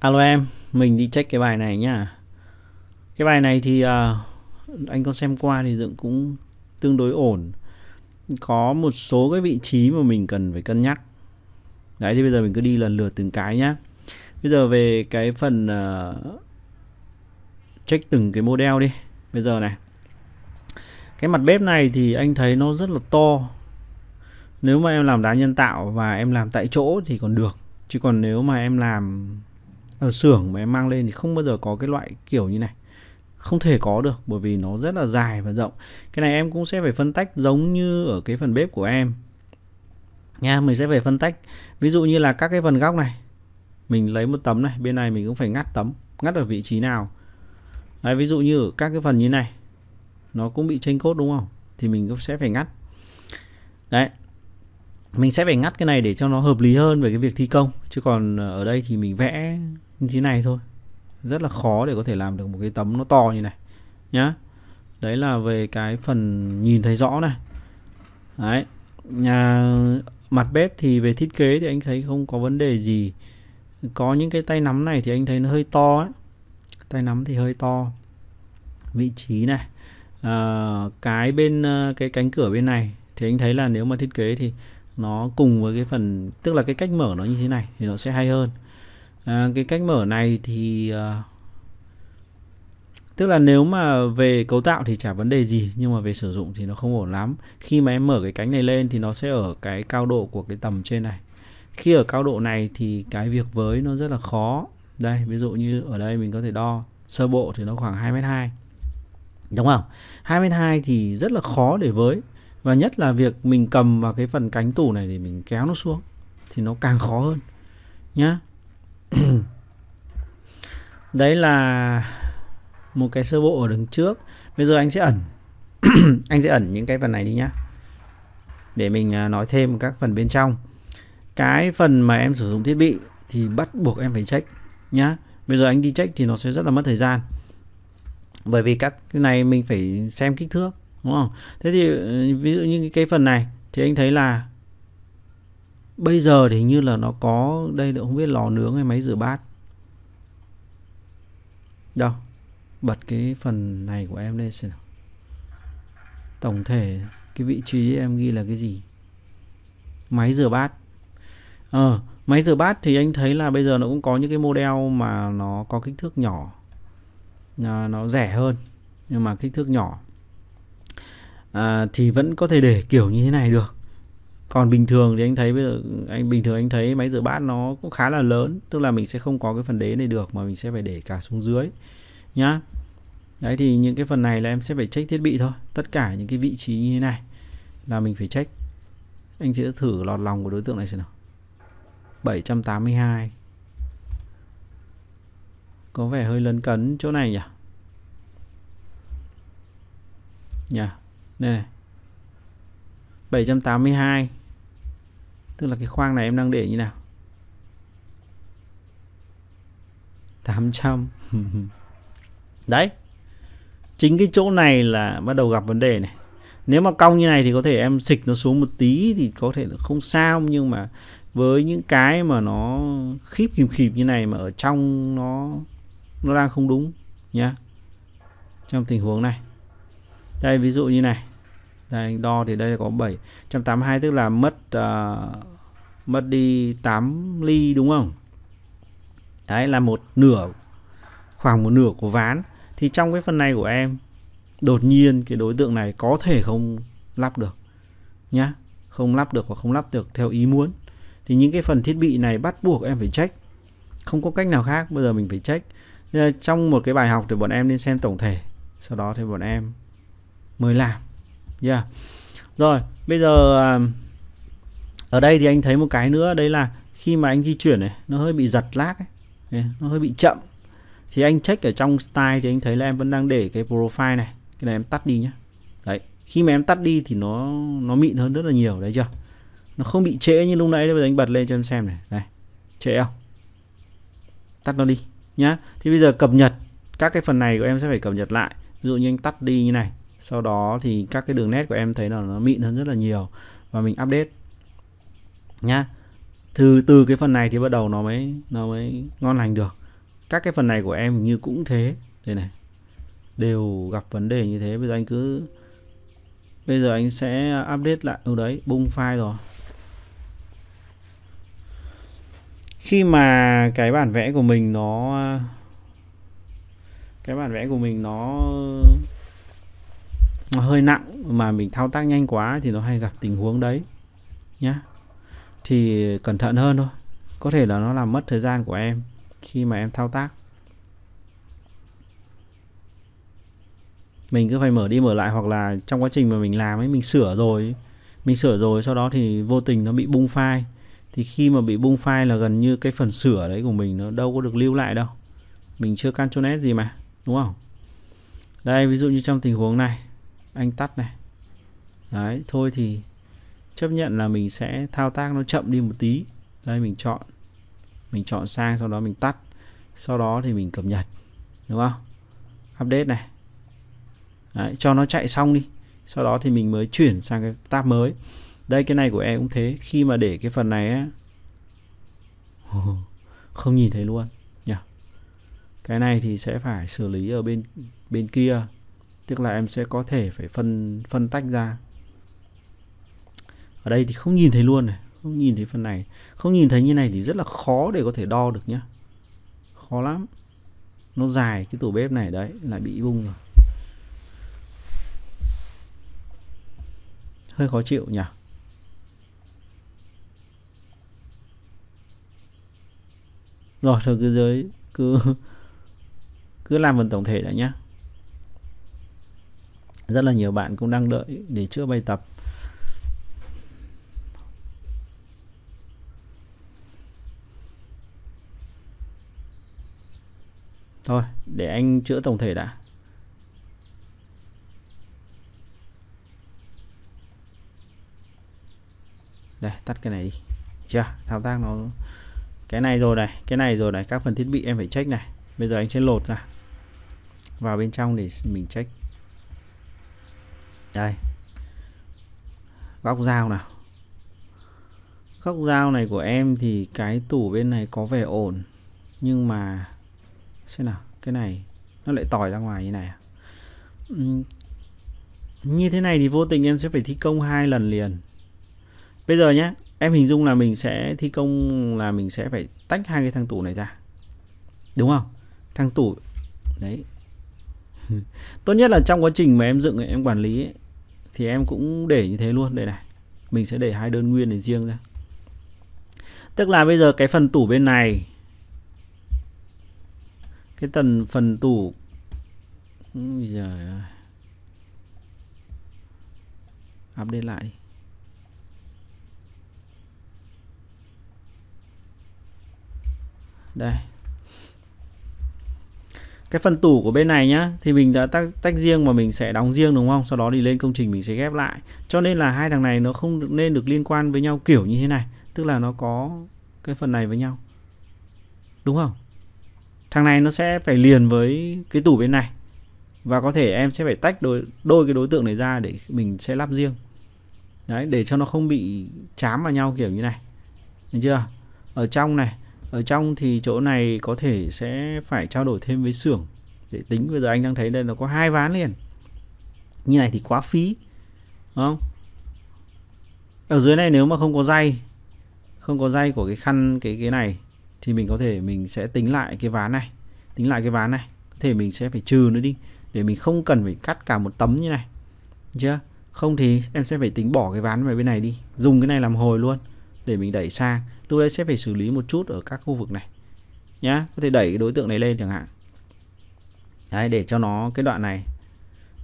Alo em, mình đi check cái bài này nhá. Cái bài này thì uh, anh có xem qua thì dựng cũng tương đối ổn. Có một số cái vị trí mà mình cần phải cân nhắc. Đấy thì bây giờ mình cứ đi lần lượt từng cái nhá. Bây giờ về cái phần uh, check từng cái model đi. Bây giờ này. Cái mặt bếp này thì anh thấy nó rất là to. Nếu mà em làm đá nhân tạo và em làm tại chỗ thì còn được. Chứ còn nếu mà em làm ở ờ, xưởng mà em mang lên thì không bao giờ có cái loại kiểu như này không thể có được bởi vì nó rất là dài và rộng cái này em cũng sẽ phải phân tách giống như ở cái phần bếp của em nha mình sẽ phải phân tách ví dụ như là các cái phần góc này mình lấy một tấm này bên này mình cũng phải ngắt tấm ngắt ở vị trí nào Đấy, ví dụ như ở các cái phần như này nó cũng bị chênh cốt đúng không thì mình cũng sẽ phải ngắt đấy mình sẽ phải ngắt cái này để cho nó hợp lý hơn về cái việc thi công chứ còn ờ, ở đây thì mình vẽ như thế này thôi rất là khó để có thể làm được một cái tấm nó to như này nhá đấy là về cái phần nhìn thấy rõ này đấy nhà mặt bếp thì về thiết kế thì anh thấy không có vấn đề gì có những cái tay nắm này thì anh thấy nó hơi to ấy. tay nắm thì hơi to vị trí này à, cái bên ờ, cái cánh cửa bên này thì anh thấy là nếu mà thiết kế thì nó cùng với cái phần tức là cái cách mở nó như thế này thì nó sẽ hay hơn à, cái cách mở này thì à, tức là nếu mà về cấu tạo thì chả vấn đề gì nhưng mà về sử dụng thì nó không ổn lắm khi mà em mở cái cánh này lên thì nó sẽ ở cái cao độ của cái tầm trên này khi ở cao độ này thì cái việc với nó rất là khó đây ví dụ như ở đây mình có thể đo sơ bộ thì nó khoảng 2 mét 2 đúng không 2 mét 2 thì rất là khó để với và nhất là việc mình cầm vào cái phần cánh tủ này để mình kéo nó xuống thì nó càng khó hơn nhá đấy là một cái sơ bộ ở đứng trước bây giờ anh sẽ ẩn anh sẽ ẩn những cái phần này đi nhá để mình à, nói thêm các phần bên trong cái phần mà em sử dụng thiết bị thì bắt buộc em phải check nhá bây giờ anh đi check thì nó sẽ rất là mất thời gian bởi vì các cái này mình phải xem kích thước đúng không thế thì ừ, ví dụ như cái phần này thì anh thấy là bây giờ thì như là nó có đây là không biết lò nướng hay máy rửa bát đâu bật cái phần này của em lên xem nào tổng thể cái vị trí em ghi là cái gì máy rửa bát ờ à, máy rửa bát thì anh thấy là bây giờ nó cũng có những cái model mà nó có kích thước nhỏ à, nó rẻ hơn nhưng mà kích thước nhỏ à, thì vẫn có thể để kiểu như thế này được còn bình thường thì anh thấy bây giờ anh bình thường anh thấy máy rửa bát nó cũng khá là lớn tức là mình sẽ không có cái phần đế này được mà mình sẽ phải để cả xuống dưới nhá đấy thì những cái phần này là em sẽ phải check thiết bị thôi tất cả những cái vị trí như thế này là mình phải check anh sẽ thử lọt lòng của đối tượng này xem nào 782 có vẻ hơi lấn cấn chỗ này nhỉ nhỉ đây này 782 tức là cái khoang này em đang để như nào 800 đấy chính cái chỗ này là bắt đầu gặp vấn đề này nếu mà cong như này thì có thể em xịch nó xuống một tí thì có thể là không sao nhưng mà với những cái mà nó khíp kìm khịp như này mà ở trong nó nó đang không đúng nhá trong tình huống này đây ví dụ như này đây đo thì đây là có 782 tức là mất uh, mất đi 8 ly đúng không đấy là một nửa khoảng một nửa của ván thì trong cái phần này của em đột nhiên cái đối tượng này có thể không lắp được nhá không lắp được và không lắp được theo ý muốn thì những cái phần thiết bị này bắt buộc em phải check không có cách nào khác bây giờ mình phải check ờ, trong một cái bài học thì bọn em nên xem tổng thể sau đó thì bọn em mới làm yeah. rồi bây giờ à, ở đây thì anh thấy một cái nữa đấy là khi mà anh di chuyển này nó hơi bị giật lag ấy, nó hơi bị chậm thì anh check ở trong style thì anh thấy là em vẫn đang để cái profile này cái này em tắt đi nhé đấy khi mà em tắt đi thì nó nó mịn hơn rất là nhiều đấy chưa nó không bị trễ như lúc nãy đấy bây giờ anh bật lên cho em xem này này trễ không tắt nó đi nhá thì bây giờ cập nhật các cái phần này của em sẽ phải cập nhật lại ví dụ như anh tắt đi như này sau đó thì các cái đường nét của em thấy là nó mịn hơn rất là nhiều và mình update nhá từ từ cái phần này thì bắt đầu nó mới nó mới ngon lành được các cái phần này của em như cũng thế đây này đều gặp vấn đề như thế bây giờ anh cứ bây giờ anh sẽ update lại đâu ừ, đấy bung file rồi khi mà cái bản vẽ của mình nó cái bản vẽ của mình nó nó hơi nặng mà mình thao tác nhanh quá thì nó hay gặp tình huống đấy nhá thì cẩn thận hơn thôi có thể là nó làm mất thời gian của em khi mà em thao tác mình cứ phải mở đi mở lại hoặc là trong quá trình mà mình làm ấy mình sửa rồi mình sửa rồi sau đó thì vô tình nó bị bung file thì khi mà bị bung file là gần như cái phần sửa đấy của mình nó đâu có được lưu lại đâu mình chưa Ctrl nét gì mà đúng không đây ví dụ như trong tình huống này anh tắt này đấy thôi thì chấp nhận là mình sẽ thao tác nó chậm đi một tí đây mình chọn mình chọn sang sau đó mình tắt sau đó thì mình cập nhật đúng không update này Đấy, cho nó chạy xong đi sau đó thì mình mới chuyển sang cái tab mới đây cái này của em cũng thế khi mà để cái phần này á không nhìn thấy luôn nhỉ cái này thì sẽ phải xử lý ở bên bên kia tức là em sẽ có thể phải phân phân tách ra ở đây thì không nhìn thấy luôn này không nhìn thấy phần này không nhìn thấy như này thì rất là khó để có thể đo được nhá khó lắm nó dài cái tủ bếp này đấy lại bị bung rồi hơi khó chịu nhỉ rồi thôi cứ giới cứ cứ làm phần tổng thể đã nhá rất là nhiều bạn cũng đang đợi để chữa bài tập thôi để anh chữa tổng thể đã đây tắt cái này đi chưa thao tác nó cái này rồi này cái này rồi này các phần thiết bị em phải check này bây giờ anh sẽ lột ra vào bên trong để mình check đây góc dao nào góc dao này của em thì cái tủ bên này có vẻ ổn nhưng mà xem nào cái này nó lại tỏi ra ngoài như này à? như thế này thì vô tình em sẽ phải thi công hai lần liền bây giờ nhé em hình dung là mình sẽ thi công là mình sẽ phải tách hai cái thang tủ này ra đúng không thang tủ đấy tốt nhất là trong quá trình mà em dựng em quản lý ấy, thì em cũng để như thế luôn đây này mình sẽ để hai đơn nguyên này riêng ra tức là bây giờ cái phần tủ bên này cái tần phần tủ ừ, giờ update lại đi đây cái phần tủ của bên này nhá thì mình đã tách, tách riêng mà mình sẽ đóng riêng đúng không sau đó thì lên công trình mình sẽ ghép lại cho nên là hai thằng này nó không nên được liên quan với nhau kiểu như thế này tức là nó có cái phần này với nhau đúng không thằng này nó sẽ phải liền với cái tủ bên này và có thể em sẽ phải tách đôi đôi cái đối tượng này ra để mình sẽ lắp riêng đấy để cho nó không bị chám vào nhau kiểu như này được chưa ở trong này ở trong thì chỗ này có thể sẽ phải trao đổi thêm với xưởng để tính bây giờ anh đang thấy đây nó có hai ván liền như này thì quá phí đúng không ở dưới này nếu mà không có dây không có dây của cái khăn cái cái này thì mình có thể mình sẽ tính lại cái ván này tính lại cái ván này có thể mình sẽ phải trừ nó đi để mình không cần phải cắt cả một tấm như này chưa không thì em sẽ phải tính bỏ cái ván về bên này đi dùng cái này làm hồi luôn để mình đẩy sang lúc đấy sẽ phải xử lý một chút ở các khu vực này nhá có thể đẩy cái đối tượng này lên chẳng hạn đấy để cho nó cái đoạn này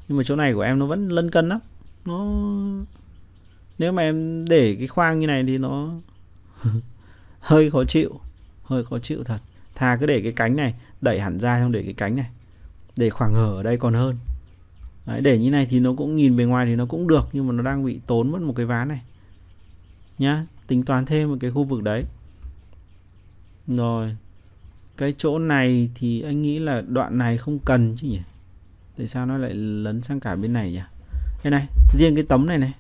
nhưng mà chỗ này của em nó vẫn lân cân lắm nó nếu mà em để cái khoang như này thì nó hơi khó chịu hơi khó chịu thật thà cứ để cái cánh này đẩy hẳn ra không để cái cánh này để khoảng hở ở đây còn hơn Đấy, để như này thì nó cũng nhìn bề ngoài thì nó cũng được nhưng mà nó đang bị tốn mất một cái ván này nhá tính toán thêm một cái khu vực đấy rồi cái chỗ này thì anh nghĩ là đoạn này không cần chứ nhỉ tại sao nó lại lấn sang cả bên này nhỉ đây này riêng cái tấm này này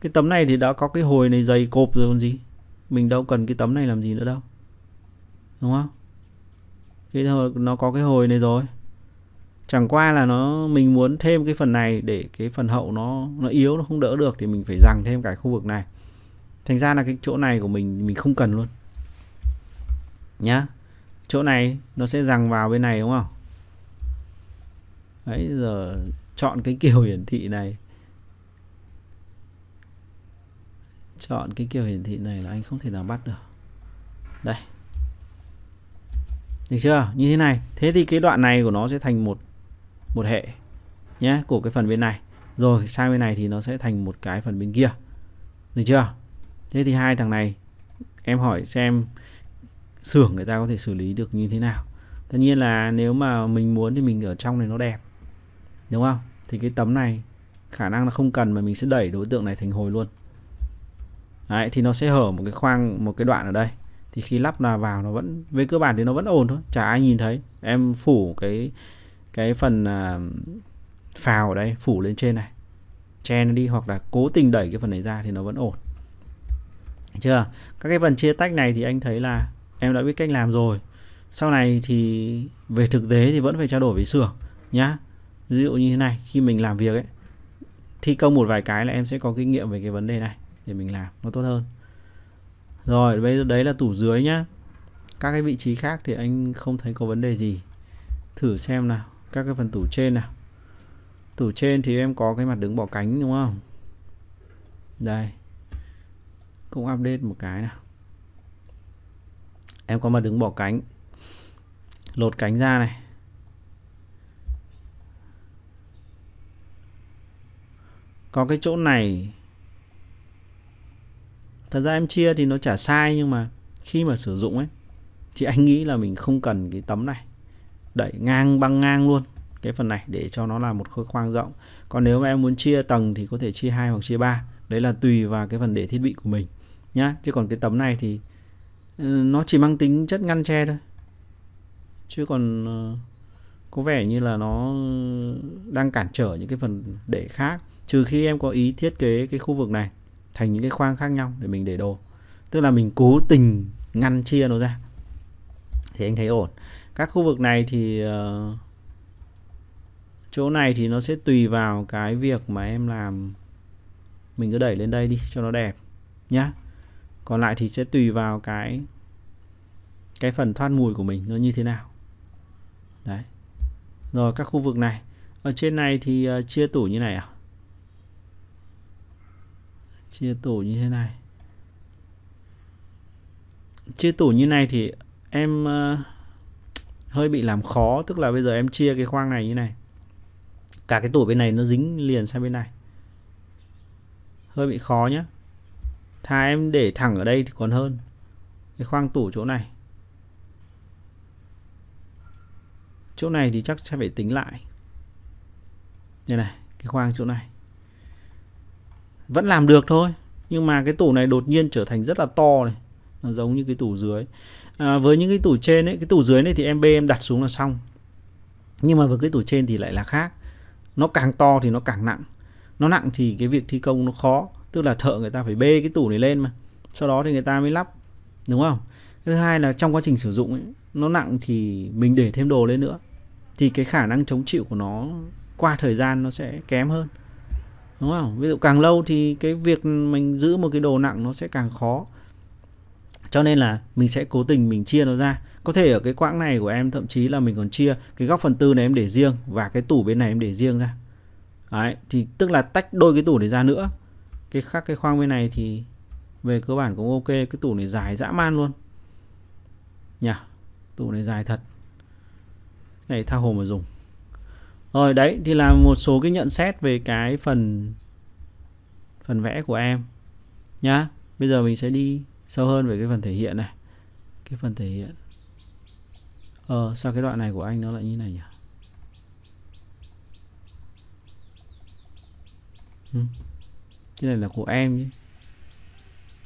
cái tấm này thì đã có cái hồi này dày cộp rồi còn gì mình đâu cần cái tấm này làm gì nữa đâu đúng không cái nó có cái hồi này rồi chẳng qua là nó mình muốn thêm cái phần này để cái phần hậu nó nó yếu nó không đỡ được thì mình phải rằng thêm cái khu vực này thành ra là cái chỗ này của mình mình không cần luôn nhá chỗ này nó sẽ rằng vào bên này đúng không đấy giờ chọn cái kiểu hiển thị này chọn cái kiểu hiển thị này là anh không thể nào bắt được đây được chưa như thế này thế thì cái đoạn này của nó sẽ thành một một hệ nhé của cái phần bên này rồi sang bên này thì nó sẽ thành một cái phần bên kia được chưa thế thì hai thằng này em hỏi xem xưởng người ta có thể xử lý được như thế nào tất nhiên là nếu mà mình muốn thì mình ở trong này nó đẹp đúng không thì cái tấm này khả năng là không cần mà mình sẽ đẩy đối tượng này thành hồi luôn đấy thì nó sẽ hở một cái khoang một cái đoạn ở đây thì khi lắp là vào nó vẫn về cơ bản thì nó vẫn ổn thôi chả ai nhìn thấy em phủ cái cái phần à, phào ở đây phủ lên trên này che nó đi hoặc là cố tình đẩy cái phần này ra thì nó vẫn ổn chưa các cái phần chia tách này thì anh thấy là em đã biết cách làm rồi sau này thì về thực tế thì vẫn phải trao đổi với xưởng nhá ví dụ như thế này khi mình làm việc ấy thi công một vài cái là em sẽ có kinh nghiệm về cái vấn đề này để mình làm nó tốt hơn rồi bây giờ đấy là tủ dưới nhá các cái vị trí khác thì anh không thấy có vấn đề gì thử xem nào các cái phần tủ trên nào tủ trên thì em có cái mặt đứng bỏ cánh đúng không đây cũng update một cái nào em có mà đứng bỏ cánh lột cánh ra này có cái chỗ này thật ra em chia thì nó chả sai nhưng mà khi mà sử dụng ấy thì anh nghĩ là mình không cần cái tấm này đẩy ngang băng ngang luôn cái phần này để cho nó là một khoang rộng còn nếu mà em muốn chia tầng thì có thể chia hai hoặc chia ba đấy là tùy vào cái phần để thiết bị của mình nhá chứ còn cái tấm này thì ừ, nó chỉ mang tính chất ngăn che thôi chứ còn ờ, có vẻ như là nó đang cản trở những cái phần để khác trừ khi em có ý thiết kế cái khu vực này thành những cái khoang khác nhau để mình để đồ tức là mình cố tình ngăn chia nó ra thì anh thấy ổn các khu vực này thì ờ, chỗ này thì nó sẽ tùy vào cái việc mà em làm mình cứ đẩy lên đây đi cho nó đẹp nhá còn lại thì sẽ tùy vào cái cái phần thoát mùi của mình nó như thế nào đấy rồi các khu vực này ở trên này thì uh, chia tủ như này à chia tủ như thế này chia tủ như này thì em uh, hơi bị làm khó tức là bây giờ em chia cái khoang này như này cả cái tủ bên này nó dính liền sang bên này hơi bị khó nhé thà em để thẳng ở đây thì còn hơn cái khoang tủ chỗ này chỗ này thì chắc sẽ phải tính lại đây này cái khoang chỗ này vẫn làm được thôi nhưng mà cái tủ này đột nhiên trở thành rất là to này nó giống như cái tủ dưới à, với những cái tủ trên ấy cái tủ dưới này thì em bê em đặt xuống là xong nhưng mà với cái tủ trên thì lại là khác nó càng to thì nó càng nặng nó nặng thì cái việc thi công nó khó tức là thợ người ta phải bê cái tủ này lên mà sau đó thì người ta mới lắp đúng không thứ hai là trong quá trình sử dụng ấy, nó nặng thì mình để thêm đồ lên nữa thì cái khả năng chống chịu của nó qua thời gian nó sẽ kém hơn đúng không ví dụ càng lâu thì cái việc mình giữ một cái đồ nặng nó sẽ càng khó cho nên là mình sẽ cố tình mình chia nó ra có thể ở cái quãng này của em thậm chí là mình còn chia cái góc phần tư này em để riêng và cái tủ bên này em để riêng ra Đấy, thì tức là tách đôi cái tủ này ra nữa cái khác cái khoang bên này thì về cơ bản cũng ok cái tủ này dài dã man luôn nhỉ tủ này dài thật này tha hồ mà dùng rồi đấy thì là một số cái nhận xét về cái phần phần vẽ của em nhá bây giờ mình sẽ đi sâu hơn về cái phần thể hiện này cái phần thể hiện ờ sao cái đoạn này của anh nó lại như này nhỉ hmm cái này là của em nhé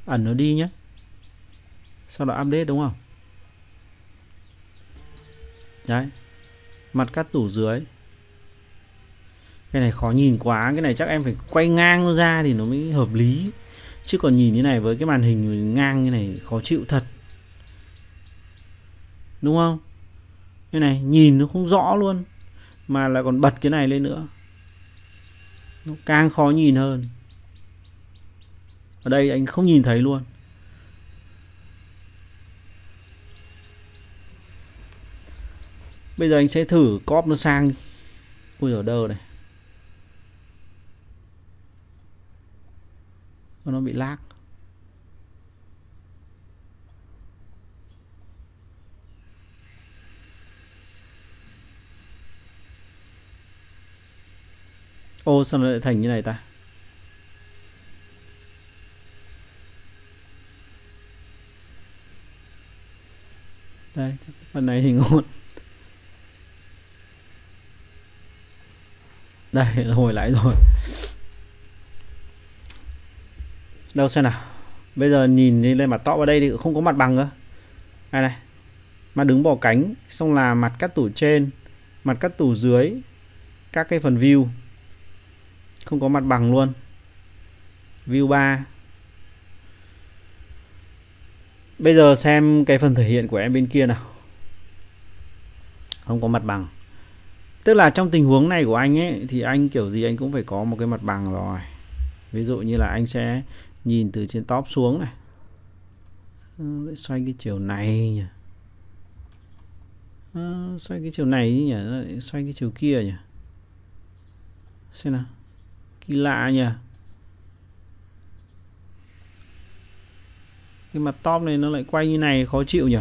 ẩn nó đi nhé sau đó update đúng không đấy mặt cắt tủ dưới cái này khó nhìn quá cái này chắc em phải quay ngang nó ra thì nó mới hợp lý chứ còn nhìn như này với cái màn hình ngang như này khó chịu thật đúng không cái này nhìn nó không rõ luôn mà lại còn bật cái này lên nữa nó càng khó nhìn hơn ở đây anh không nhìn thấy luôn bây giờ anh sẽ thử cóp nó sang ui giời đâu này nó bị lag ô sao nó lại thành như này ta đây phần này thì ngon đây là hồi lại rồi đâu xem nào bây giờ nhìn đi lên mặt tọ vào đây thì không có mặt bằng cơ đây này mà đứng bỏ cánh xong là mặt cắt tủ trên mặt cắt tủ dưới các cái phần view không có mặt bằng luôn view 3 bây giờ xem cái phần thể hiện của em bên kia nào không có mặt bằng tức là trong tình huống này của anh ấy thì anh kiểu gì anh cũng phải có một cái mặt bằng rồi ví dụ như là anh sẽ nhìn từ trên top xuống này ờ, xoay cái chiều này nhỉ ờ, xoay cái chiều này nhỉ xoay cái chiều kia nhỉ xem nào kỳ lạ nhỉ cái mặt top này nó lại quay như này khó chịu nhỉ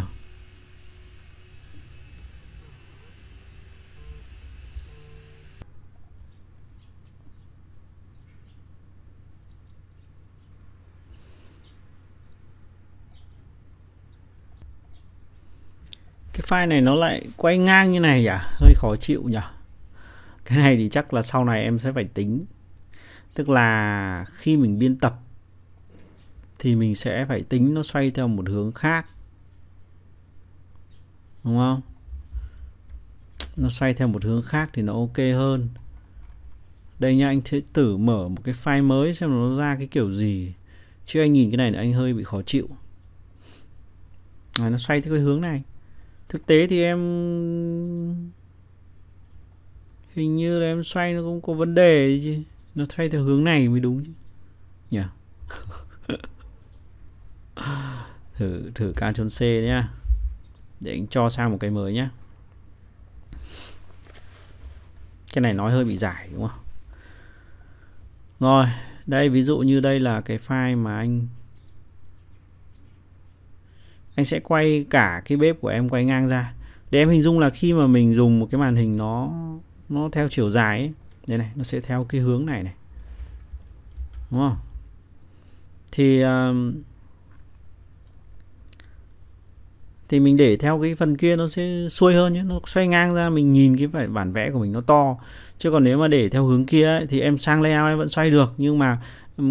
cái file này nó lại quay ngang như này à hơi khó chịu nhỉ cái này thì chắc là sau này em sẽ phải tính tức là khi mình biên tập thì mình sẽ phải tính nó xoay theo một hướng khác đúng không nó xoay theo một hướng khác thì nó ok hơn đây nha anh thế tử mở một cái file mới xem nó ra cái kiểu gì chứ anh nhìn cái này là anh hơi bị khó chịu à, nó xoay theo cái hướng này thực tế thì em hình như là em xoay nó cũng có vấn đề chứ nó xoay theo hướng này mới đúng chứ nhỉ yeah. thử thử Ctrl C nhá để anh cho sang một cái mới nhá cái này nói hơi bị giải đúng không rồi đây ví dụ như đây là cái file mà anh anh sẽ quay cả cái bếp của em quay ngang ra để em hình dung là khi mà mình dùng một cái màn hình nó nó theo chiều dài ấy, đây này nó sẽ theo cái hướng này này đúng không thì uh, thì mình để theo cái phần kia nó sẽ xuôi hơn nhé nó xoay ngang ra mình nhìn cái bản vẽ của mình nó to chứ còn nếu mà để theo hướng kia ấy, thì em sang layout em vẫn xoay được nhưng mà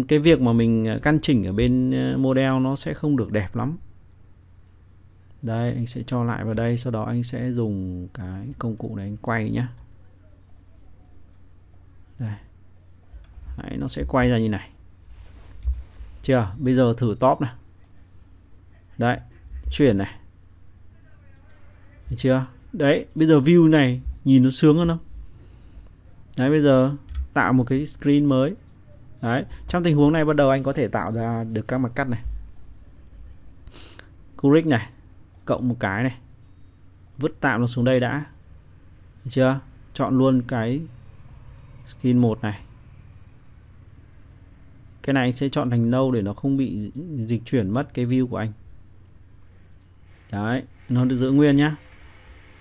cái việc mà mình ờ, căn chỉnh ở bên ờ, model nó sẽ không được đẹp lắm đây anh sẽ cho lại vào đây sau đó anh sẽ dùng cái công cụ này anh quay nhé đây Đấy, nó sẽ quay ra như này chưa bây giờ thử top này đấy chuyển này được chưa? Đấy, bây giờ view này nhìn nó sướng hơn không? Đấy bây giờ tạo một cái screen mới. Đấy, trong tình huống này bắt đầu anh có thể tạo ra được các mặt cắt này. Click này, cộng một cái này. Vứt tạm nó xuống đây đã. Được chưa? Chọn luôn cái skin 1 này. Cái này anh sẽ chọn thành nâu để nó không bị dịch chuyển mất cái view của anh. Đấy, nó được giữ nguyên nhá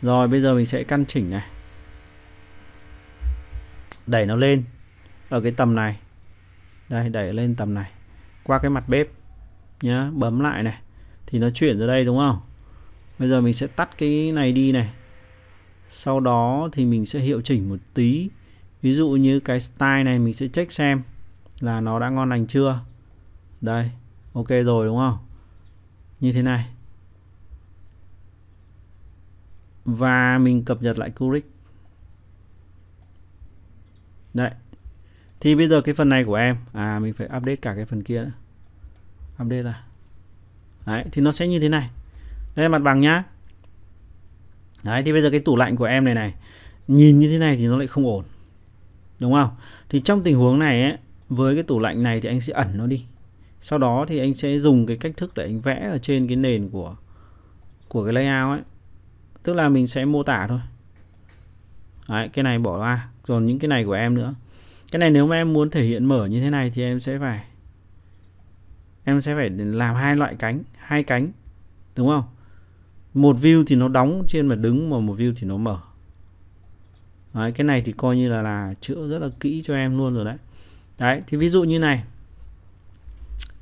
rồi bây giờ mình sẽ căn chỉnh này đẩy nó lên ở cái tầm này đây đẩy lên tầm này qua cái mặt bếp nhá bấm lại này thì nó chuyển ra đây đúng không bây giờ mình sẽ tắt cái này đi này sau đó thì mình sẽ hiệu chỉnh một tí ví dụ như cái style này mình sẽ check xem là nó đã ngon lành chưa đây ok rồi đúng không như thế này và mình cập nhật lại Curic đấy thì bây giờ cái phần này của em à mình phải update cả cái phần kia nữa. update là đấy thì nó sẽ như thế này đây là mặt bằng nhá đấy thì bây giờ cái tủ lạnh của em này này nhìn như thế này thì nó lại không ổn đúng không thì trong tình huống này ấy, với cái tủ lạnh này thì anh sẽ ẩn nó đi sau đó thì anh sẽ dùng cái cách thức để anh vẽ ở trên cái nền của của cái layout ấy tức là mình sẽ mô tả thôi Đấy, cái này bỏ ra còn những cái này của em nữa cái này nếu mà em muốn thể hiện mở như thế này thì em sẽ phải em sẽ phải làm hai loại cánh hai cánh đúng không một view thì nó đóng trên mà đứng mà một view thì nó mở đấy, cái này thì coi như là là chữa rất là kỹ cho em luôn rồi đấy đấy thì ví dụ như này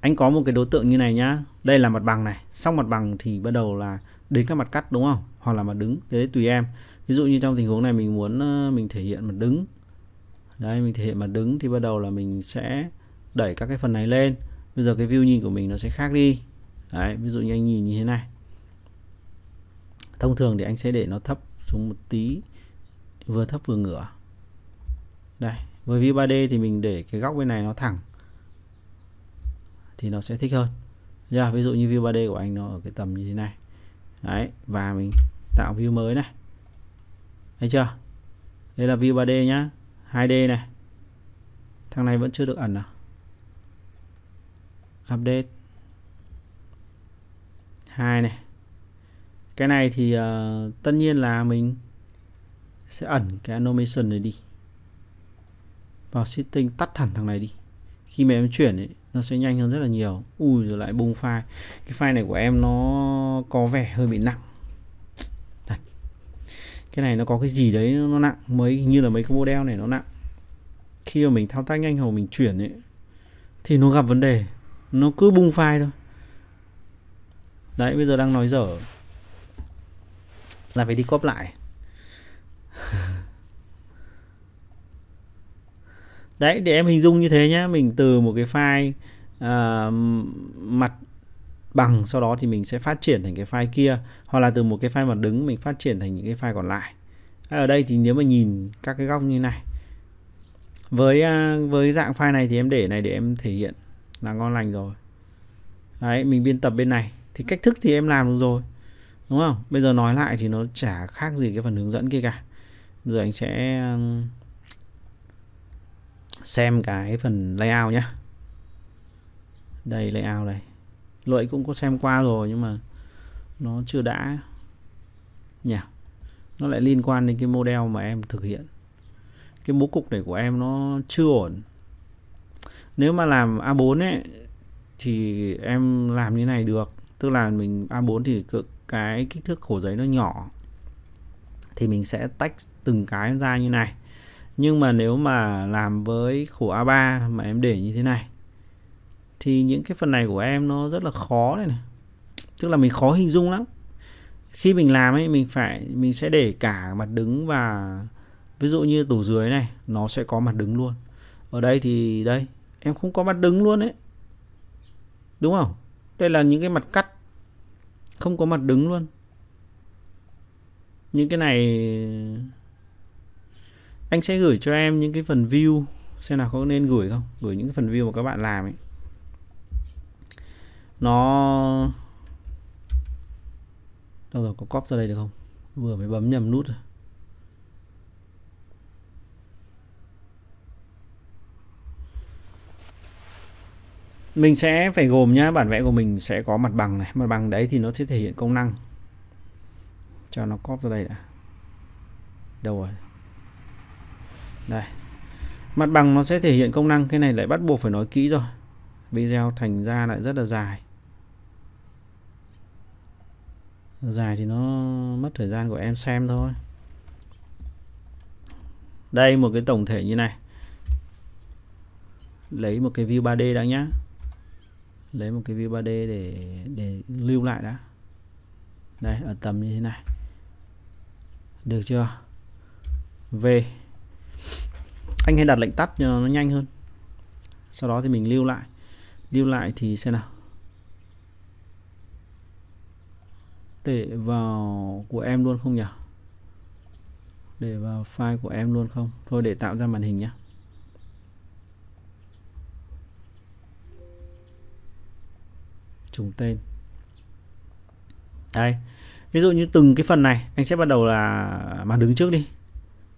anh có một cái đối tượng như này nhá đây là mặt bằng này xong mặt bằng thì bắt đầu là đến các mặt cắt đúng không hoặc là mặt đứng thế tùy em ví dụ như trong tình huống này mình muốn ờ, mình thể hiện mặt đứng đây mình thể hiện mặt đứng thì bắt đầu là mình sẽ đẩy các cái phần này lên bây giờ cái view nhìn của mình nó sẽ khác đi đấy ví dụ như anh nhìn như thế này thông thường thì anh sẽ để nó thấp xuống một tí vừa thấp vừa ngửa đây với view 3D thì mình để cái góc bên này nó thẳng thì nó sẽ thích hơn ra yeah, ví dụ như view 3D của anh nó ở cái tầm như thế này đấy và mình tạo view mới này thấy chưa đây là view 3D nhá 2D này thằng này vẫn chưa được ẩn à update 2 này cái này thì uh, tất nhiên là mình sẽ ẩn cái animation này đi vào setting tắt hẳn thằng này đi khi mà em chuyển ấy nó sẽ nhanh hơn rất là nhiều ui rồi lại bung file cái file này của em nó có vẻ hơi bị nặng Đặt. cái này nó có cái gì đấy nó nặng mấy như là mấy cái model này nó nặng khi mà mình thao tác nhanh hoặc mình chuyển ấy thì nó gặp vấn đề nó cứ bung file thôi đấy bây giờ đang nói dở là phải đi cóp lại đấy để em hình dung như thế nhé mình từ một cái file uh, mặt bằng sau đó thì mình sẽ phát triển thành cái file kia hoặc là từ một cái file mặt đứng mình phát triển thành những cái file còn lại ở đây thì nếu mà nhìn các cái góc như này với uh, với dạng file này thì em để này để em thể hiện là ngon lành rồi đấy mình biên tập bên này thì cách thức thì em làm được rồi đúng không bây giờ nói lại thì nó chả khác gì cái phần hướng dẫn kia cả bây giờ anh sẽ xem cái phần layout nhé đây layout này lỗi cũng có xem qua rồi nhưng mà nó chưa đã nhỉ nó lại liên quan đến cái model mà em thực hiện cái bố cục này của em nó chưa ổn nếu mà làm A4 ấy thì em làm như này được tức là mình A4 thì cái kích thước khổ giấy nó nhỏ thì mình sẽ tách từng cái ra như này nhưng mà nếu mà làm với khổ A3 mà em để như thế này thì những cái phần này của em nó rất là khó này, này. tức là mình khó hình dung lắm khi mình làm ấy mình phải mình sẽ để cả mặt đứng và ví dụ như tủ dưới này nó sẽ có mặt đứng luôn ở đây thì đây em không có mặt đứng luôn đấy đúng không đây là những cái mặt cắt không có mặt đứng luôn những cái này anh sẽ gửi cho em những cái phần view xem nào có nên gửi không gửi những cái phần view mà các bạn làm ấy nó đâu rồi có cóp ra đây được không vừa mới bấm nhầm nút rồi mình sẽ phải gồm nhá bản vẽ của mình sẽ có mặt bằng này mặt bằng đấy thì nó sẽ thể hiện công năng cho nó cóp ra đây đã đâu rồi đây mặt bằng nó sẽ thể hiện công năng cái này lại bắt buộc phải nói kỹ rồi video thành ra lại rất là dài dài thì nó mất thời gian của em xem thôi đây một cái tổng thể như này lấy một cái view 3D đã nhá lấy một cái view 3D để để lưu lại đã đây ở tầm như thế này được chưa về anh hay đặt lệnh tắt cho nó nhanh hơn sau đó thì mình lưu lại lưu lại thì xem nào để vào của em luôn không nhỉ để vào file của em luôn không thôi để tạo ra màn hình nhé trùng tên đây ví dụ như từng cái phần này anh sẽ bắt đầu là mà đứng trước đi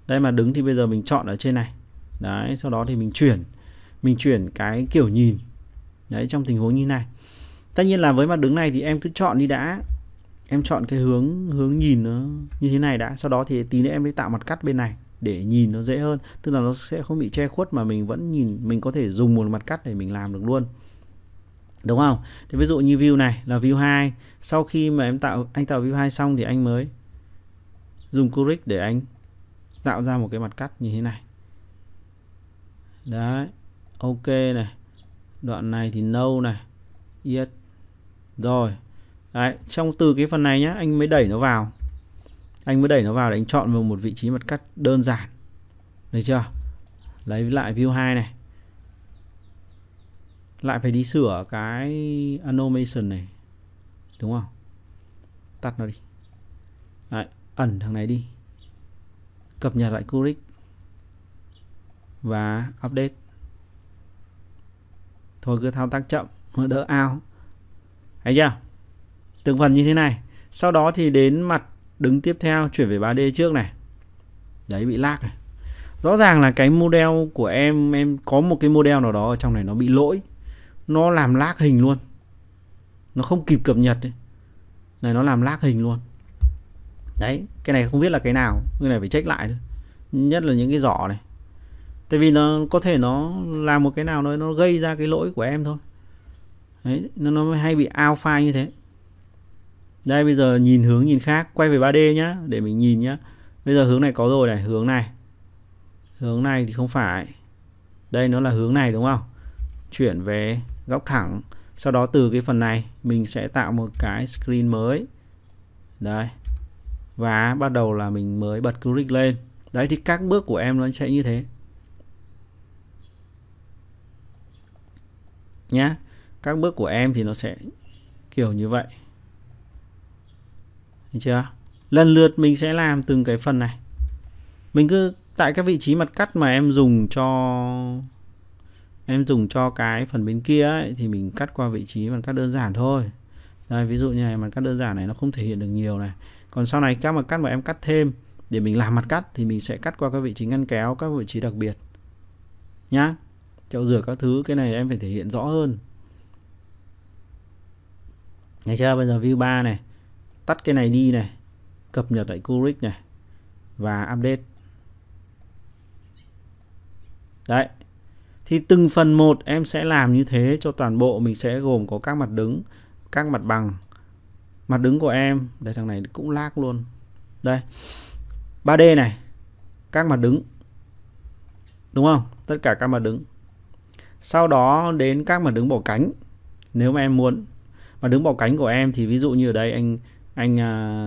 đây mà đứng thì bây giờ mình chọn ở trên này đấy sau đó thì mình chuyển mình chuyển cái kiểu nhìn đấy trong tình huống như này tất nhiên là với mặt đứng này thì em cứ chọn đi đã em chọn cái hướng hướng nhìn nó như thế này đã sau đó thì tí nữa em mới tạo mặt cắt bên này để nhìn nó dễ hơn tức là nó sẽ không bị che khuất mà mình vẫn nhìn mình có thể dùng một mặt cắt để mình làm được luôn đúng không thì ví dụ như view này là view 2 sau khi mà em tạo anh tạo view 2 xong thì anh mới dùng click để anh tạo ra một cái mặt cắt như thế này đấy ok này đoạn này thì no này yes rồi đấy trong từ cái phần này nhá anh mới đẩy nó vào anh mới đẩy nó vào để anh chọn vào một vị trí mặt cắt đơn giản được chưa lấy lại view 2 này lại phải đi sửa cái animation này đúng không tắt nó đi Đấy, ẩn thằng này đi cập nhật lại curic và update thôi cứ thao tác chậm đỡ ao thấy chưa từng phần như thế này sau đó thì đến mặt đứng tiếp theo chuyển về 3D trước này đấy bị lag này rõ ràng là cái model của em em có một cái model nào đó ở trong này nó bị lỗi nó làm lag hình luôn nó không kịp cập nhật ấy. này nó làm lag hình luôn đấy cái này không biết là cái nào cái này phải check lại thôi nhất là những cái giỏ này tại vì nó có thể nó làm một cái nào đó nó gây ra cái lỗi của em thôi đấy nó, nó hay bị out file như thế đây bây giờ nhìn hướng nhìn khác quay về 3D nhá để mình nhìn nhá bây giờ hướng này có rồi này hướng này hướng này thì không phải đây nó là hướng này đúng không chuyển về góc thẳng sau đó từ cái phần này mình sẽ tạo một cái screen mới đây và bắt đầu là mình mới bật click lên đấy thì các bước của em nó sẽ như thế nhá các bước của em thì nó sẽ kiểu như vậy Thấy chưa lần lượt mình sẽ làm từng cái phần này mình cứ tại các vị trí mặt cắt mà em dùng cho em dùng cho cái phần bên kia ấy, thì mình cắt qua vị trí mặt cắt đơn giản thôi đây ví dụ như này mặt cắt đơn giản này nó không thể hiện được nhiều này còn sau này các mặt cắt mà em cắt thêm để mình làm mặt cắt thì mình sẽ cắt qua các vị trí ngăn kéo các vị trí đặc biệt nhá chậu rửa các thứ cái này em phải thể hiện rõ hơn nghe chưa bây giờ view 3 này tắt cái này đi này cập nhật lại curic này và update đấy thì từng phần một em sẽ làm như thế cho toàn bộ mình sẽ gồm có các mặt đứng các mặt bằng mặt đứng của em đây thằng này cũng lag luôn đây 3D này các mặt đứng đúng không tất cả các mặt đứng sau đó đến các mặt đứng bỏ cánh nếu mà em muốn mà đứng bỏ cánh của em thì ví dụ như ở đây anh anh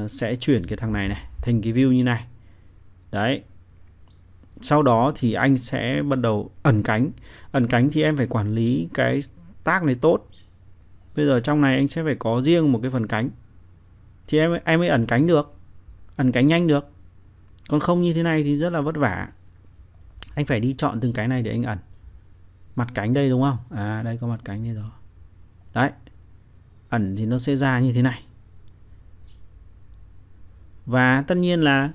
uh, sẽ chuyển cái thằng này này thành cái view như này đấy sau đó thì anh sẽ bắt đầu ẩn cánh ẩn cánh thì em phải quản lý cái tác này tốt bây giờ trong này anh sẽ phải có riêng một cái phần cánh thì em em mới ẩn cánh được ẩn cánh nhanh được còn không như thế này thì rất là vất vả anh phải đi chọn từng cái này để anh ẩn mặt cánh đây đúng không à đây có mặt cánh đây rồi đấy ẩn thì nó sẽ ra như thế này và tất nhiên là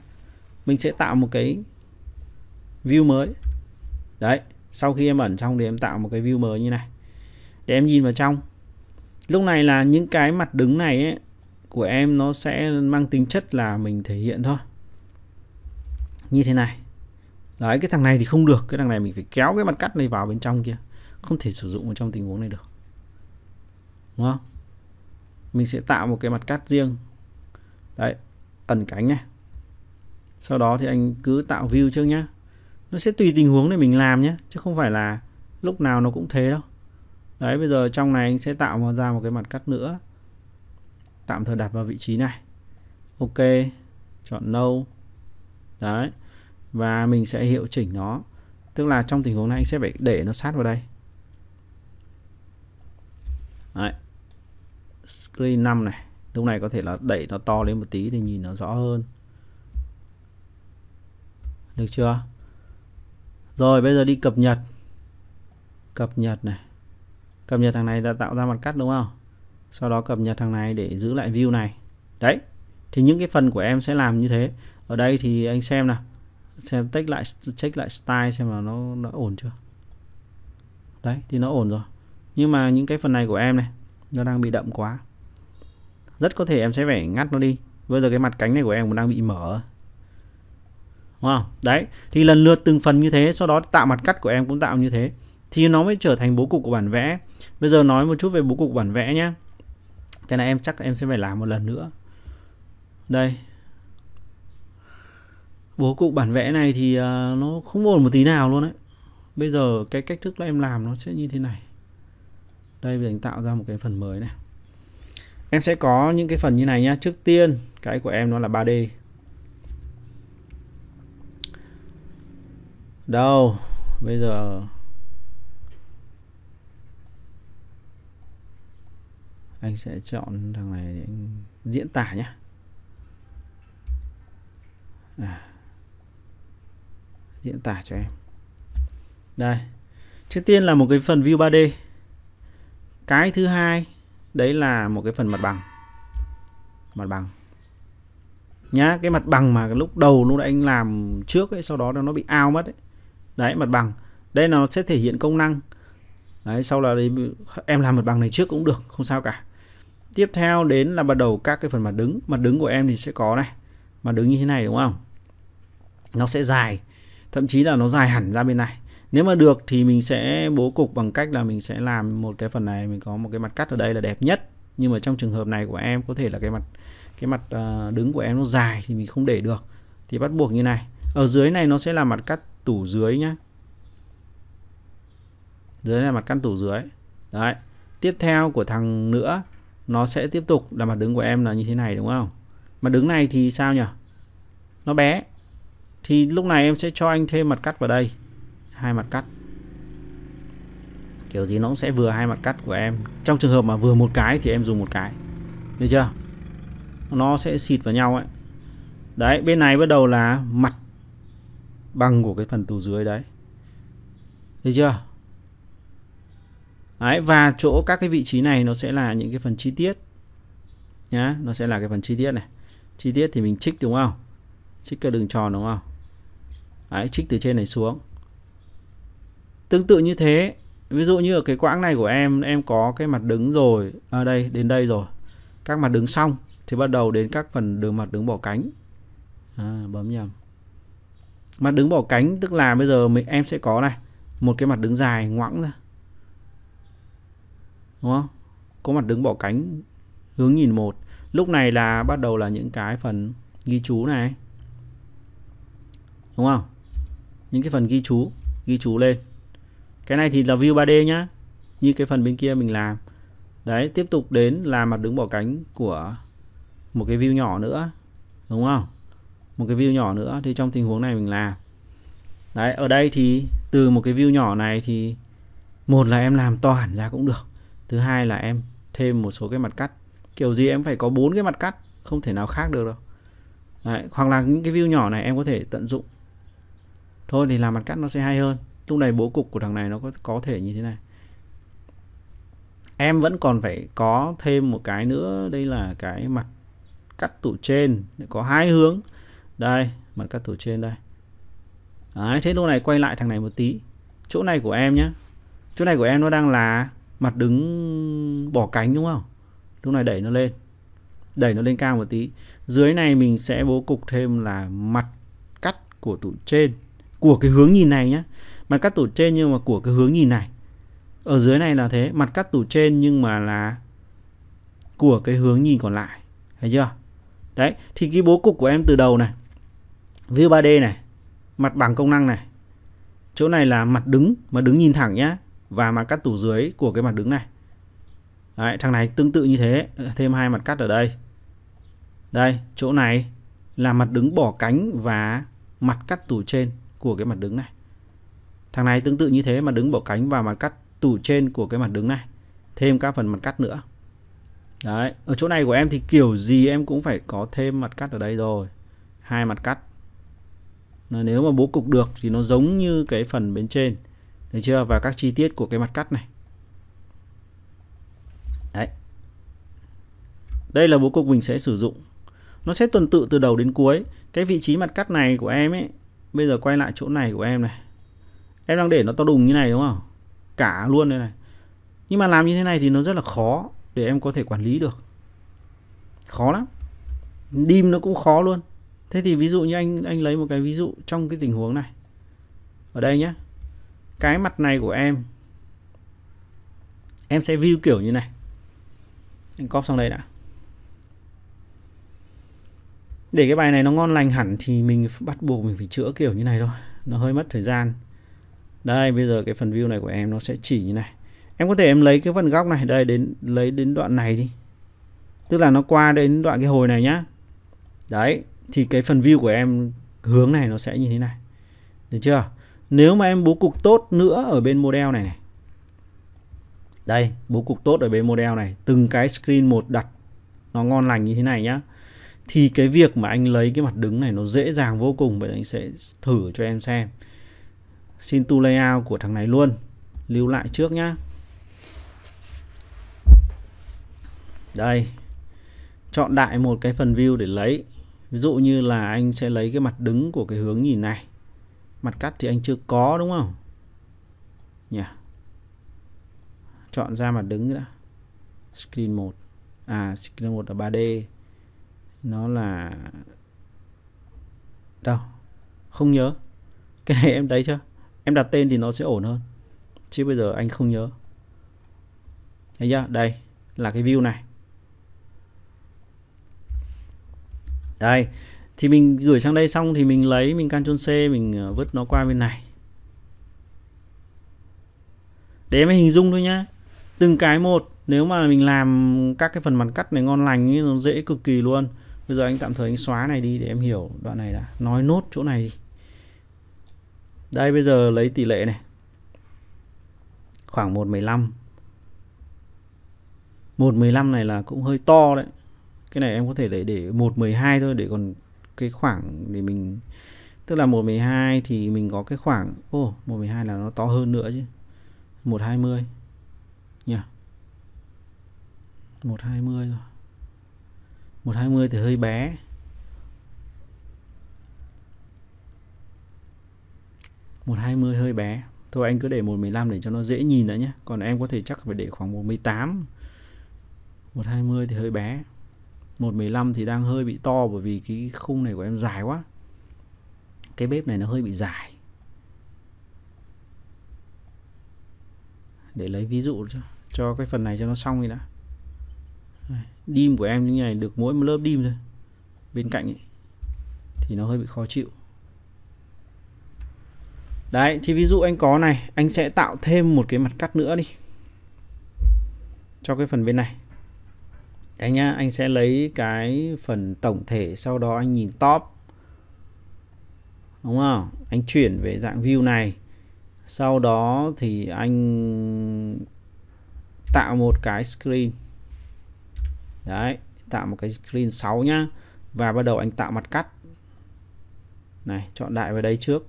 mình sẽ tạo một cái view mới đấy sau khi em ẩn xong thì em tạo một cái view mới như này để em nhìn vào trong lúc này là những cái mặt đứng này ấy, của em nó sẽ mang tính chất là mình thể hiện thôi như thế này đấy cái thằng này thì không được cái thằng này mình phải kéo cái mặt cắt này vào bên trong kia không thể sử dụng ở trong tình huống này được đúng không mình sẽ tạo một cái mặt cắt riêng đấy ẩn cánh này sau đó thì anh cứ tạo view trước nhá nó sẽ tùy tình huống để mình làm nhé chứ không phải là lúc nào nó cũng thế đâu đấy bây giờ trong này anh sẽ tạo ra một cái mặt cắt nữa tạm thời đặt vào vị trí này ok chọn nâu no. đấy và mình sẽ hiệu chỉnh nó tức là trong tình huống này anh sẽ phải để nó sát vào đây Đấy. screen 5 này lúc này có thể là đẩy nó to lên một tí để nhìn nó rõ hơn được chưa rồi bây giờ đi cập nhật cập nhật này cập nhật thằng này đã tạo ra mặt cắt đúng không sau đó cập nhật thằng này để giữ lại view này đấy thì những cái phần của em sẽ làm như thế ở đây thì anh xem nào xem check lại check lại style xem là nó nó ổn chưa đấy thì nó ổn rồi nhưng mà những cái phần này của em này nó đang bị đậm quá rất có thể em sẽ phải ngắt nó đi bây giờ cái mặt cánh này của em cũng đang bị mở đúng không đấy thì lần lượt từng phần như thế sau đó tạo mặt cắt của em cũng tạo như thế thì nó mới trở thành bố cục của bản vẽ bây giờ nói một chút về bố cục bản vẽ nhé cái này em chắc em sẽ phải làm một lần nữa đây bố cục bản vẽ này thì uh, nó không ổn một tí nào luôn đấy bây giờ cái cách thức là em làm nó sẽ như thế này đây mình tạo ra một cái phần mới này em sẽ có những cái phần như này nhá trước tiên cái của em nó là 3D đâu bây giờ anh sẽ chọn thằng này để anh diễn tả nhé à diễn tả cho em đây trước tiên là một cái phần view 3D cái thứ hai đấy là một cái phần mặt bằng mặt bằng nhá cái mặt bằng mà lúc đầu lúc anh làm trước ấy sau đó nó bị ao mất ấy. đấy mặt bằng đây là nó sẽ thể hiện công năng đấy sau là đấy, em làm mặt bằng này trước cũng được không sao cả tiếp theo đến là bắt đầu các cái phần mặt đứng mặt đứng của em thì sẽ có này mặt đứng như thế này đúng không nó sẽ dài thậm chí là nó dài hẳn ra bên này nếu mà được thì mình sẽ bố cục bằng cách là mình sẽ làm một cái phần này mình có một cái mặt cắt ở đây là đẹp nhất nhưng mà trong trường hợp này của em có thể là cái mặt cái mặt ờ, đứng của em nó dài thì mình không để được thì bắt buộc như này ở dưới này nó sẽ là mặt cắt tủ dưới nhá dưới này là mặt cắt tủ dưới đấy tiếp theo của thằng nữa nó sẽ tiếp tục là mặt đứng của em là như thế này đúng không mặt đứng này thì sao nhỉ nó bé thì lúc này em sẽ cho anh thêm mặt cắt vào đây hai mặt cắt kiểu gì nó cũng sẽ vừa hai mặt cắt của em trong trường hợp mà vừa một cái thì em dùng một cái được chưa nó sẽ xịt vào nhau ấy đấy bên này bắt đầu là mặt bằng của cái phần tù dưới đấy được chưa đấy và chỗ các cái vị trí này nó sẽ là những cái phần chi tiết nhá nó sẽ là cái phần chi tiết này chi tiết thì mình trích đúng không trích cái đường tròn đúng không Đấy, trích từ trên này xuống tương tự như thế ví dụ như ở cái quãng này của em em có cái mặt đứng rồi ở à đây đến đây rồi các mặt đứng xong thì bắt đầu đến các phần đường mặt đứng bỏ cánh à, bấm nhầm mặt đứng bỏ cánh tức là bây giờ mình em sẽ có này một cái mặt đứng dài ngoẵng ra đúng không có mặt đứng bỏ cánh hướng nhìn một lúc này là bắt đầu là những cái phần ghi chú này đúng không những cái phần ghi chú ghi chú lên cái này thì là view 3D nhá như cái phần bên kia mình làm đấy tiếp tục đến là mặt đứng bỏ cánh của một cái view nhỏ nữa đúng không một cái view nhỏ nữa thì trong tình huống này mình làm đấy ở đây thì từ một cái view nhỏ này thì một là em làm to ra cũng được thứ hai là em thêm một số cái mặt cắt kiểu gì em phải có bốn cái mặt cắt không thể nào khác được đâu Đấy, hoặc là những cái view nhỏ này em có thể tận dụng thôi thì làm mặt cắt nó sẽ hay hơn lúc này bố cục của thằng này nó có có thể như thế này em vẫn còn phải có thêm một cái nữa đây là cái mặt cắt tủ trên có hai hướng đây mặt cắt tủ trên đây Đấy, thế lúc này quay lại thằng này một tí chỗ này của em nhé chỗ này của em nó đang là mặt đứng bỏ cánh đúng không lúc này đẩy nó lên đẩy nó lên cao một tí dưới này mình sẽ bố cục thêm là mặt cắt của tủ trên của cái hướng nhìn này nhé mặt cắt tủ trên nhưng mà của cái hướng nhìn này ở dưới này là thế mặt cắt tủ trên nhưng mà là của cái hướng nhìn còn lại thấy chưa đấy thì cái bố cục của em từ đầu này view 3D này mặt bằng công năng này chỗ này là mặt đứng mà đứng nhìn thẳng nhá và mặt cắt tủ dưới của cái mặt đứng này đấy, thằng này tương tự như thế thêm hai mặt cắt ở đây đây chỗ này là mặt đứng bỏ cánh và mặt cắt tủ trên của cái mặt đứng này thằng này tương tự như thế mà đứng bộ cánh và mặt cắt tủ trên của cái mặt đứng này thêm các phần mặt cắt nữa đấy ở chỗ này của em thì kiểu gì em cũng phải có thêm mặt cắt ở đây rồi hai mặt cắt nếu mà bố cục được thì nó giống như cái phần bên trên được chưa và các chi tiết của cái mặt cắt này đấy đây là bố cục mình sẽ sử dụng nó sẽ tuần tự từ đầu đến cuối cái vị trí mặt cắt này của em ấy bây giờ quay lại chỗ này của em này em đang để nó to đùng như này đúng không cả luôn đây này nhưng mà làm như thế này thì nó rất là khó để em có thể quản lý được khó lắm dim nó cũng khó luôn thế thì ví dụ như anh anh lấy một cái ví dụ trong cái tình huống này ở đây nhé cái mặt này của em em sẽ view kiểu như này anh copy sang đây đã để cái bài này nó ngon lành hẳn thì mình bắt buộc mình phải chữa kiểu như này thôi nó hơi mất thời gian đây bây giờ cái phần view này của em nó sẽ chỉ như này em có thể em lấy cái phần góc này đây đến lấy đến đoạn này đi tức là nó qua đến đoạn cái hồi này nhá đấy thì cái phần view của em hướng này nó sẽ như thế này được chưa nếu mà em bố cục tốt nữa ở bên model này này đây bố cục tốt ở bên model này từng cái screen một đặt nó ngon lành như thế này nhá thì cái việc mà anh lấy cái mặt đứng này nó dễ dàng vô cùng vậy anh sẽ thử cho em xem xin tu layout của thằng này luôn lưu lại trước nhá đây chọn đại một cái phần view để lấy ví dụ như là anh sẽ lấy cái mặt đứng của cái hướng nhìn này mặt cắt thì anh chưa có đúng không nhỉ yeah. chọn ra mặt đứng đã screen 1 à screen 1 là 3D nó là đâu không nhớ cái này em đấy chưa em đặt tên thì nó sẽ ổn hơn chứ bây giờ anh không nhớ thấy chưa đây là cái view này đây thì mình gửi sang đây xong thì mình lấy mình chôn C mình ờ, vứt nó qua bên này để em hình dung thôi nhá từng cái một nếu mà mình làm các cái phần mặt cắt này ngon lành ấy, nó dễ cực kỳ luôn bây giờ anh tạm thời anh xóa này đi để em hiểu đoạn này đã nói nốt chỗ này đi đây bây giờ lấy tỷ lệ này khoảng 115 115 này là cũng hơi to đấy cái này em có thể để để 112 thôi để còn cái khoảng để mình tức là 112 thì mình có cái khoảng ô oh, 112 là nó to hơn nữa chứ 120 nhỉ yeah. 120 rồi 120 thì hơi bé một hai mươi hơi bé thôi anh cứ để một mười lăm để cho nó dễ nhìn nữa nhé còn em có thể chắc phải để khoảng một mười tám, một hai mươi thì hơi bé một mười lăm thì đang hơi bị to bởi vì cái khung này của em dài quá cái bếp này nó hơi bị dài để lấy ví dụ cho, cho cái phần này cho nó xong đi đã dim của em như này được mỗi một lớp dim thôi bên cạnh ấy, thì nó hơi bị khó chịu đấy thì ví dụ anh có này anh sẽ tạo thêm một cái mặt cắt nữa đi cho cái phần bên này Anh nhá anh sẽ lấy cái phần tổng thể sau đó anh nhìn top đúng không anh chuyển về dạng view này sau đó thì anh tạo một cái screen đấy tạo một cái screen 6 nhá và bắt đầu anh tạo mặt cắt này chọn đại vào đây trước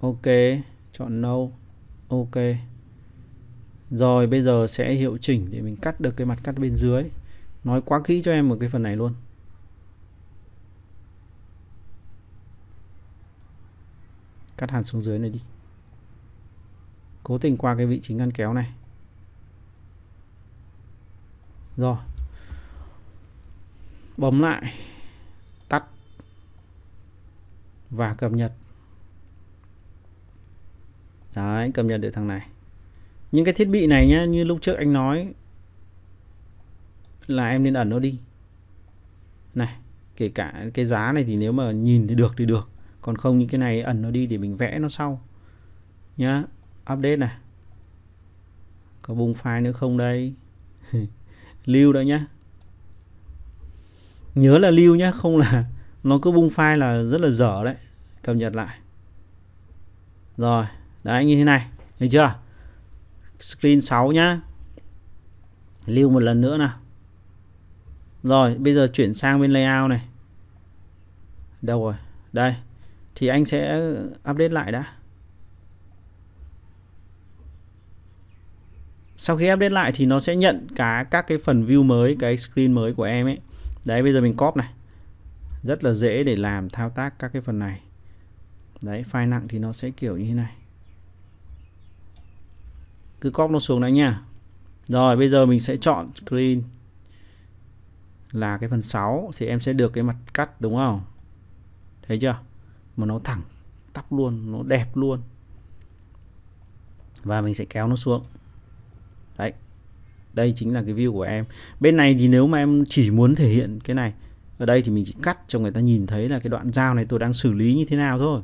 ok chọn no ok rồi bây giờ sẽ hiệu chỉnh để mình cắt được cái mặt cắt bên dưới nói quá kỹ cho em một cái phần này luôn cắt hẳn xuống dưới này đi cố tình qua cái vị trí ngăn kéo này rồi bấm lại tắt và cập nhật đấy cập nhật được thằng này những cái thiết bị này nhá như lúc trước anh nói là em nên ẩn nó đi này kể cả cái giá này thì nếu mà nhìn thì được thì được còn không những cái này ẩn nó đi để mình vẽ nó sau nhá update này có bùng file nữa không đây lưu đã nhá nhớ là lưu nhé không là nó cứ bung file là rất là dở đấy cập nhật lại rồi đấy như thế này thấy chưa screen 6 nhá lưu một lần nữa nào rồi bây giờ chuyển sang bên layout này đâu rồi đây thì anh sẽ update lại đã sau khi update lại thì nó sẽ nhận cả các cái phần view mới cái screen mới của em ấy đấy bây giờ mình cóp này rất là dễ để làm thao tác các cái phần này đấy file nặng thì nó sẽ kiểu như thế này cứ cóp nó xuống đấy nha rồi bây giờ mình sẽ chọn screen là cái phần 6 thì em sẽ được cái mặt cắt đúng không thấy chưa mà nó thẳng tắp luôn nó đẹp luôn và mình sẽ kéo nó xuống đấy đây chính là cái view của em bên này thì nếu mà em chỉ muốn thể hiện cái này ở đây thì mình chỉ cắt cho người ta nhìn thấy là cái đoạn dao này tôi đang xử lý như thế nào thôi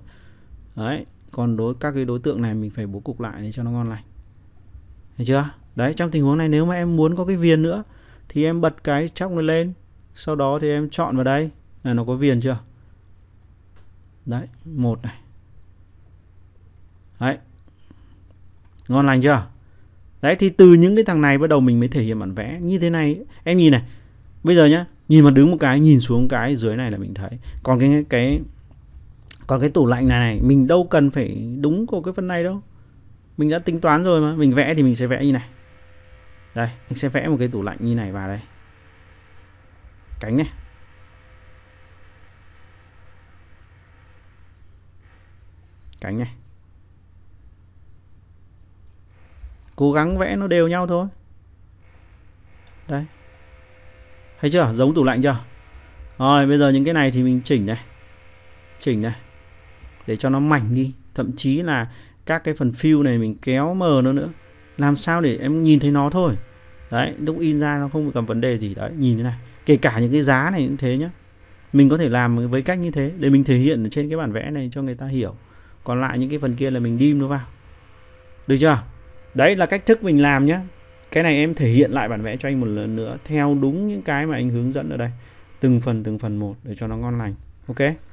đấy còn đối các cái đối tượng này mình phải bố cục lại để cho nó ngon lành thấy chưa đấy trong tình huống này nếu mà em muốn có cái viền nữa thì em bật cái chóc này lên sau đó thì em chọn vào đây là nó có viền chưa đấy một này đấy ngon lành chưa đấy thì từ những cái thằng này bắt đầu mình mới thể hiện bản vẽ như thế này em nhìn này bây giờ nhá nhìn mà đứng một cái nhìn xuống cái dưới này là mình thấy còn cái cái còn cái tủ lạnh này này mình đâu cần phải đúng của cái phần này đâu mình đã tính toán rồi mà mình vẽ thì mình sẽ vẽ như này đây mình sẽ vẽ một cái tủ lạnh như này vào đây cánh này cánh này cố gắng vẽ nó đều nhau thôi đấy thấy chưa giống tủ lạnh chưa rồi bây giờ những cái này thì mình chỉnh này chỉnh này để cho nó mảnh đi thậm chí là các cái phần fill này mình kéo mờ nó nữa làm sao để em nhìn thấy nó thôi đấy lúc in ra nó không gặp vấn đề gì đấy nhìn thế này kể cả những cái giá này cũng thế nhá mình có thể làm với cách như thế để mình thể hiện trên cái bản vẽ này cho người ta hiểu còn lại những cái phần kia là mình dim nó vào được chưa đấy là cách thức mình làm nhé cái này em thể hiện lại bản vẽ cho anh một lần nữa theo đúng những cái mà anh hướng dẫn ở đây từng phần từng phần một để cho nó ngon lành ok